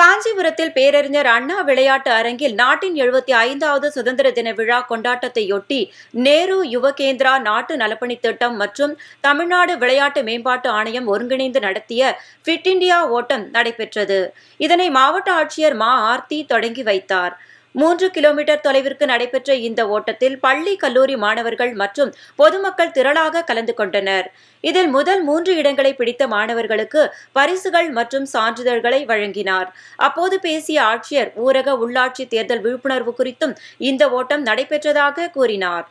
காஞ்சிபுரத்தில் பேரறிஞர் அண்ணா விளையாட்டு அரங்கில் நாட்டின் எழுபத்தி ஐந்தாவது சுதந்திர தின விழா கொண்டாட்டத்தையொட்டி நேரு யுவ கேந்திரா நாட்டு நலப்பணி திட்டம் மற்றும் தமிழ்நாடு விளையாட்டு மேம்பாட்டு ஆணையம் ஒருங்கிணைந்து நடத்திய ஃபிட் இண்டியா ஓட்டம் நடைபெற்றது இதனை மாவட்ட ஆட்சியர் மா ஆர்த்தி தொடங்கி வைத்தார் மூன்று கிலோமீட்டர் தொலைவிற்கு நடைபெற்ற இந்த ஓட்டத்தில் பள்ளி கல்லூரி மாணவர்கள் மற்றும் பொதுமக்கள் திரளாக கலந்து கொண்டனர் இதில் முதல் மூன்று இடங்களை பிடித்த மாணவர்களுக்கு பரிசுகள் மற்றும் சான்றிதழ்களை வழங்கினார் அப்போது பேசிய ஆட்சியர் ஊரக உள்ளாட்சி தேர்தல் விழிப்புணர்வு குறித்தும் இந்த ஓட்டம் நடைபெற்றதாக கூறினார்